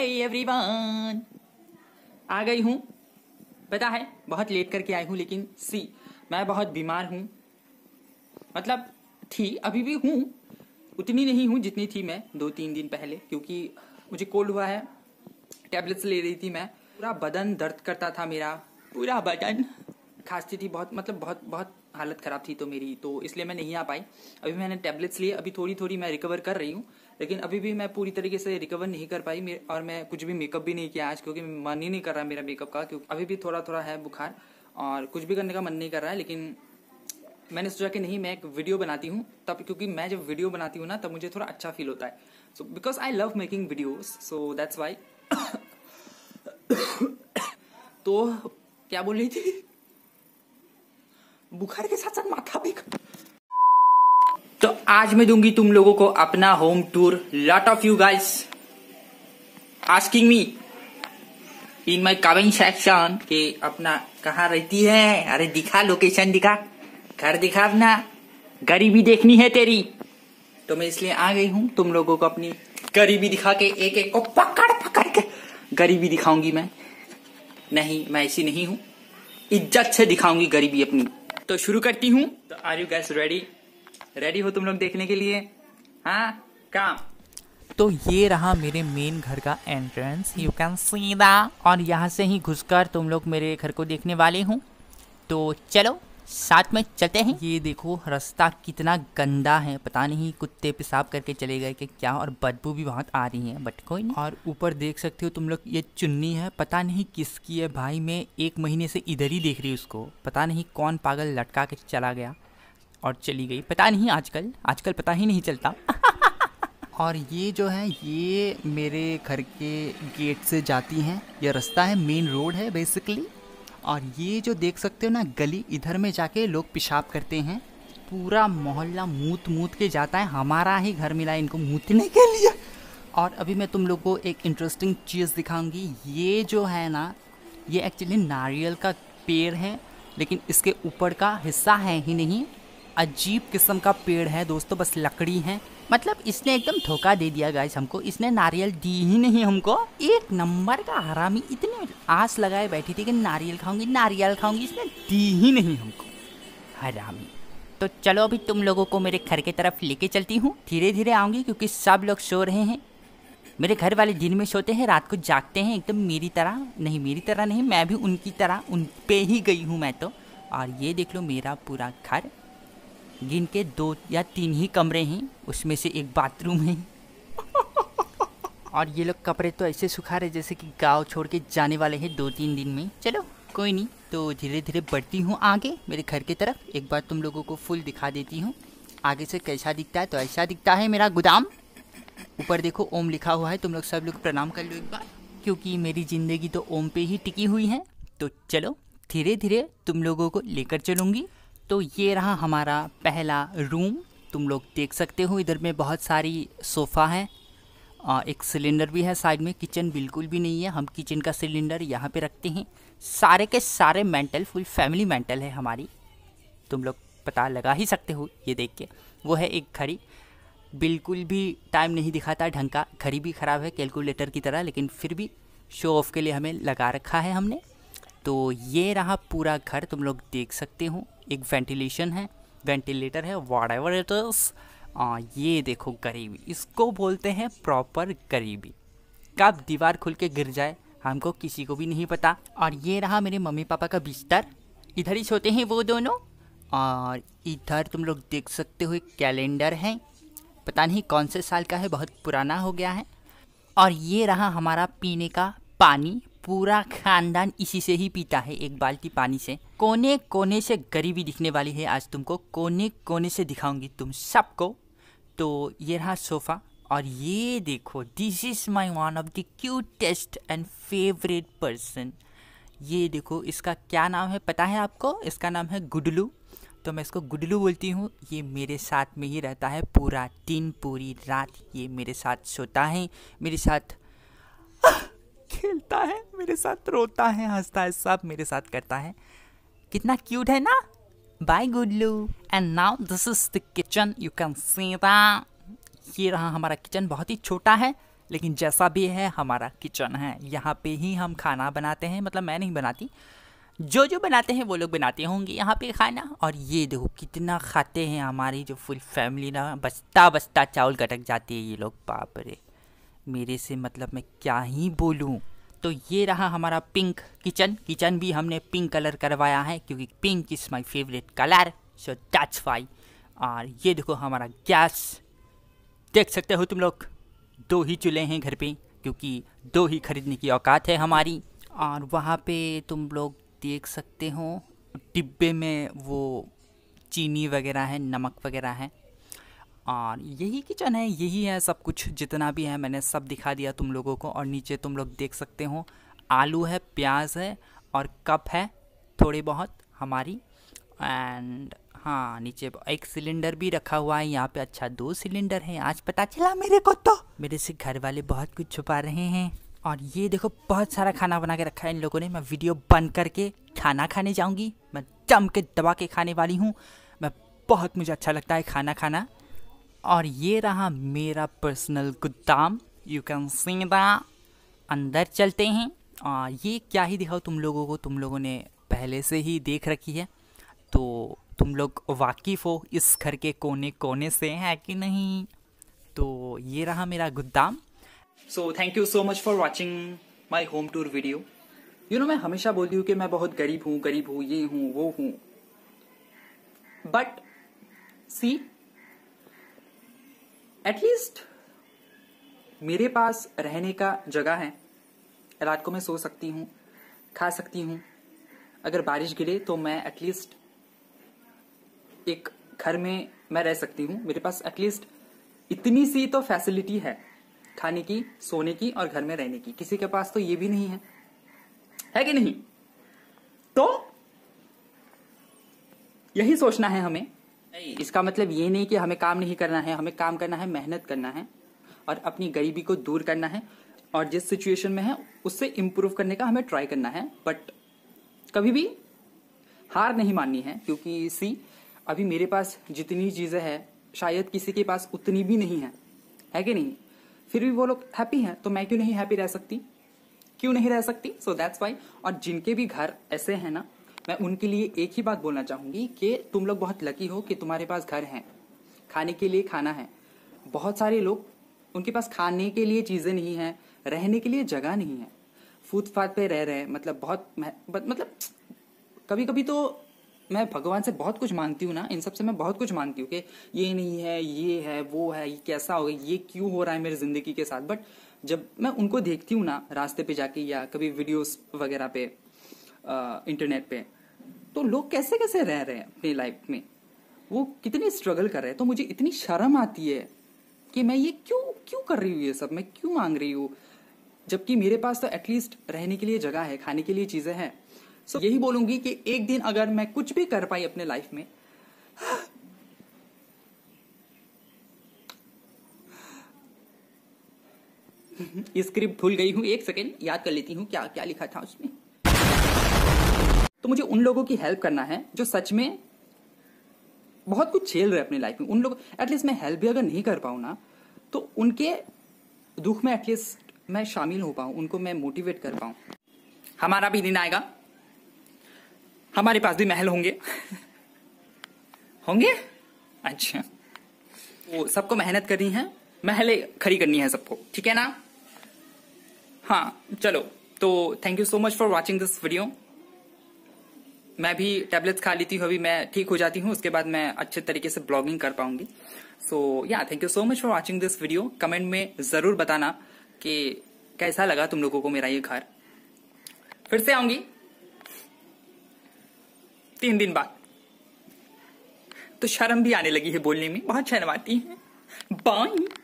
everyone आ गई हूँ पता है बहुत लेट करके आई हूँ लेकिन सी मैं बहुत बीमार हूँ मतलब थी अभी भी हूँ उतनी नहीं हूँ जितनी थी मैं दो तीन दिन पहले क्योंकि मुझे कोल्ड हुआ है टैबलेट्स ले रही थी मैं पूरा बदन दर्द करता था मेरा पूरा बदन खांसती थी बहुत मतलब बहुत बहुत हालत ख़राब थी तो मेरी तो इसलिए मैं नहीं आ पाई अभी मैंने टेबलेट्स लिए अभी थोड़ी थोड़ी मैं रिकवर कर रही हूँ लेकिन अभी भी मैं पूरी तरीके से रिकवर नहीं कर पाई और मैं कुछ भी मेकअप भी नहीं किया आज क्योंकि मन ही नहीं कर रहा मेरा मेकअप का क्योंकि अभी भी थोड़ा थोड़ा है बुखार और कुछ भी करने का मन नहीं कर रहा है लेकिन मैंने सोचा कि नहीं मैं एक वीडियो बनाती हूँ तब क्योंकि मैं जब वीडियो बनाती हूँ ना तब मुझे थोड़ा अच्छा फील होता है so because I love making videos so that's why तो क्या बोल रही थी बुखार के साथ साथ माथा भी तो आज मैं दूंगी तुम लोगों को अपना home tour lot of you guys asking me in my comment section के अपना कहा रहती है अरे दिखा लोकेशन दिखा घर दिखा अपना गरीबी देखनी है तेरी तो मैं इसलिए आ गई हूँ तुम लोगों को अपनी गरीबी दिखा के एक एक को पकड़ पकड़ के गरीबी दिखाऊंगी मैं नहीं मैं ऐसी नहीं हूँ इज्जत से दिखाऊंगी गरीबी अपनी तो शुरू करती हूँ तो are you guys ready ready हो तुम लोग देखने के लिए हाँ काम तो ये रहा मेरे मेन घर का एंट्रेंस यू कैन सी दा और यहाँ से ही घुसकर तुम लोग मेरे घर को देखने वाले हूँ तो चलो साथ में चलते हैं ये देखो रास्ता कितना गंदा है पता नहीं कुत्ते पेशाब करके चले गए कि क्या और बदबू भी बहुत आ रही है बट कोई नहीं और ऊपर देख सकते हो तुम लोग ये चुन्नी है पता नहीं किसकी है भाई मैं एक महीने से इधर ही देख रही उसको पता नहीं कौन पागल लटका के चला गया और चली गई पता नहीं आजकल आजकल पता ही नहीं चलता और ये जो है ये मेरे घर के गेट से जाती हैं ये रास्ता है मेन रोड है बेसिकली और ये जो देख सकते हो ना गली इधर में जाके लोग पेशाब करते हैं पूरा मोहल्ला मूत मूत के जाता है हमारा ही घर मिला है इनको मूतने के लिए और अभी मैं तुम लोग को एक इंटरेस्टिंग चीज़ दिखाऊंगी ये जो है ना ये एक्चुअली नारियल का पेड़ है लेकिन इसके ऊपर का हिस्सा है ही नहीं अजीब किस्म का पेड़ है दोस्तों बस लकड़ी है मतलब इसने एकदम धोखा दे दिया गाइस हमको इसने नारियल दी ही नहीं हमको एक नंबर का हरामी इतने आस लगाए बैठी थी कि नारियल खाऊंगी नारियल खाऊंगी इसने दी ही नहीं हमको हरामी तो चलो अभी तुम लोगों को मेरे घर की तरफ लेके चलती हूँ धीरे धीरे आऊंगी क्योंकि सब लोग सो रहे हैं मेरे घर वाले दिन में सोते हैं रात को जागते हैं एकदम मेरी तरह नहीं मेरी तरह नहीं मैं भी उनकी तरह उन पे ही गई हूँ मैं तो और ये देख लो मेरा पूरा घर जिनके दो या तीन ही कमरे हैं उसमें से एक बाथरूम है और ये लोग कपड़े तो ऐसे सुखा रहे जैसे कि गांव छोड़ के जाने वाले हैं दो तीन दिन में चलो कोई नहीं तो धीरे धीरे बढ़ती हूँ आगे मेरे घर की तरफ एक बार तुम लोगों को फुल दिखा देती हूँ आगे से कैसा दिखता है तो ऐसा दिखता है मेरा गोदाम ऊपर देखो ओम लिखा हुआ है तुम लोग सब लोग प्रणाम कर लो एक बार क्योंकि मेरी ज़िंदगी तो ओम पे ही टिकी हुई है तो चलो धीरे धीरे तुम लोगों को लेकर चलूँगी तो ये रहा हमारा पहला रूम तुम लोग देख सकते हो इधर में बहुत सारी सोफ़ा हैं एक सिलेंडर भी है साइड में किचन बिल्कुल भी नहीं है हम किचन का सिलेंडर यहाँ पे रखते हैं सारे के सारे मेंटल फुल फैमिली मेंटल है हमारी तुम लोग पता लगा ही सकते हो ये देख के वो है एक घड़ी बिल्कुल भी टाइम नहीं दिखाता ढंग का घड़ी भी ख़राब है कैलकुलेटर की तरह लेकिन फिर भी शो ऑफ के लिए हमें लगा रखा है हमने तो ये रहा पूरा घर तुम लोग देख सकते हो एक वेंटिलेशन है वेंटिलेटर है वाट एवर इट इज़ ये देखो गरीबी इसको बोलते हैं प्रॉपर गरीबी कब दीवार खुल के गिर जाए हमको किसी को भी नहीं पता और ये रहा मेरे मम्मी पापा का बिस्तर इधर ही सोते हैं वो दोनों और इधर तुम लोग देख सकते हो कैलेंडर है पता नहीं कौन से साल का है बहुत पुराना हो गया है और ये रहा हमारा पीने का पानी पूरा खानदान इसी से ही पीता है एक बाल्टी पानी से कोने कोने से गरीबी दिखने वाली है आज तुमको कोने कोने से दिखाऊंगी तुम सबको तो ये रहा सोफ़ा और ये देखो this is my one of the cutest and favourite person ये देखो इसका क्या नाम है पता है आपको इसका नाम है गुडलू तो मैं इसको गुडलू बोलती हूँ ये मेरे साथ में ही रहता है पूरा दिन पूरी रात ये मेरे साथ सोता है मेरे साथ खेलता है मेरे साथ रोता है हंसता है सब मेरे साथ करता है कितना क्यूट है ना bye Gullu and now this is the kitchen you can see the ये रहा हमारा किचन बहुत ही छोटा है लेकिन जैसा भी है हमारा किचन है यहाँ पे ही हम खाना बनाते हैं मतलब मैं नहीं बनाती जो जो बनाते हैं वो लोग बनाते होंगे यहाँ पे खाना और ये देखो कितना खाते हैं हमारी जो फुल फैमिली ना बस्ता बस्ता चावल गटक जाती है ये लोग बाप रे मेरे से मतलब मैं क्या ही बोलूँ तो ये रहा हमारा पिंक किचन किचन भी हमने पिंक कलर करवाया है क्योंकि pink is my favourite colour so that's why और ये देखो हमारा गैस देख सकते हो तुम लोग दो ही चूल्हे हैं घर पे क्योंकि दो ही खरीदने की औकात है हमारी और वहाँ पे तुम लोग देख सकते हो डिब्बे में वो चीनी वगैरह है नमक वगैरह है और यही किचन है यही है सब कुछ जितना भी है मैंने सब दिखा दिया तुम लोगों को और नीचे तुम लोग देख सकते हो आलू है प्याज है और कप है थोड़ी बहुत हमारी एंड हाँ नीचे एक सिलेंडर भी रखा हुआ है यहाँ पे अच्छा दो सिलेंडर हैं आज पता चला मेरे को तो मेरे से घर वाले बहुत कुछ छुपा रहे हैं और ये देखो बहुत सारा खाना बना के रखा है इन लोगों ने मैं वीडियो बंद करके खाना खाने जाऊंगी मैं जम के दबा के खाने वाली हूँ मैं बहुत मुझे अच्छा लगता है खाना खाना और ये रहा मेरा पर्सनल गुद्दाम यू कैन सी द अंदर चलते हैं और ये क्या ही दिखाओ तुम लोगों को तुम लोगों ने पहले से ही देख रखी है तो तुम लोग वाकिफ़ हो इस घर के कोने कोने से है कि नहीं तो ये रहा मेरा गुद्दाम so thank you so much for watching my home tour video you know मैं हमेशा बोलती हूँ कि मैं बहुत गरीब हूँ गरीब हूँ ये हूँ वो हूँ बट सी एटलीस्ट मेरे पास रहने का जगह है रात को मैं सो सकती हूँ खा सकती हूँ अगर बारिश गिरे तो मैं एटलीस्ट एक घर में मैं रह सकती हूँ मेरे पास एटलीस्ट इतनी सी तो फैसिलिटी है खाने की सोने की और घर में रहने की किसी के पास तो ये भी नहीं है है कि नहीं तो यही सोचना है हमें नहीं इसका मतलब ये नहीं कि हमें काम नहीं करना है हमें काम करना है मेहनत करना है और अपनी गरीबी को दूर करना है और जिस सिचुएशन में है उससे इम्प्रूव करने का हमें ट्राई करना है बट कभी भी हार नहीं माननी है क्योंकि सी अभी मेरे पास जितनी चीज़ें हैं शायद किसी के पास उतनी भी नहीं है है कि नहीं फिर भी वो लोग हैप्पी हैं तो मैं क्यों नहीं हैप्पी रह सकती क्यों नहीं रह सकती सो दैट्स वाई और जिनके भी घर ऐसे हैं ना मैं उनके लिए एक ही बात बोलना चाहूंगी कि तुम लोग बहुत लकी हो कि तुम्हारे पास घर है खाने के लिए खाना है बहुत सारे लोग उनके पास खाने के लिए चीजें नहीं है रहने के लिए जगह नहीं है फुटपाथ पे रह रहे मतलब बहुत मतलब कभी कभी तो मैं भगवान से बहुत कुछ मांगती हूँ ना इन सब से मैं बहुत कुछ मांगती हूँ कि ये नहीं है ये है वो है ये कैसा हो गया ये क्यों हो रहा है मेरी जिंदगी के साथ बट जब मैं उनको देखती हूँ ना रास्ते पे जाके या कभी वीडियोस वगैरह पे इंटरनेट पे तो लोग कैसे कैसे रह रहे हैं अपनी लाइफ में वो कितने स्ट्रगल कर रहे हैं तो मुझे इतनी शर्म आती है कि मैं ये क्यों क्यों कर रही हूँ ये सब मैं क्यों मांग रही हूँ जबकि मेरे पास तो एटलीस्ट रहने के लिए जगह है खाने के लिए चीज़ें हैं सो so, यही बोलूंगी कि एक दिन अगर मैं कुछ भी कर पाई अपने लाइफ में स्क्रिप्ट भूल गई हूँ एक सेकेंड याद कर लेती हूँ क्या क्या लिखा था उसमें मुझे उन लोगों की हेल्प करना है जो सच में बहुत कुछ झेल रहे अपनी लाइफ में उन लोग एटलीस्ट मैं हेल्प भी अगर नहीं कर पाऊँ ना तो उनके दुख में एटलीस्ट मैं शामिल हो पाऊँ उनको मैं मोटिवेट कर पाऊँ हमारा भी दिन आएगा हमारे पास भी महल होंगे होंगे अच्छा वो सबको मेहनत करनी है महले खड़ी करनी है सबको ठीक है ना हाँ चलो तो thank you so much for watching this video मैं भी टैबलेट्स खा लेती हूँ अभी मैं ठीक हो जाती हूँ उसके बाद मैं अच्छे तरीके से ब्लॉगिंग कर पाऊंगी so yeah thank you so much for watching this video comment में जरूर बताना कि कैसा लगा तुम लोगों को मेरा ये घर फिर से आऊंगी तीन दिन बाद तो शर्म भी आने लगी है बोलने में बहुत शर्म आती है बाई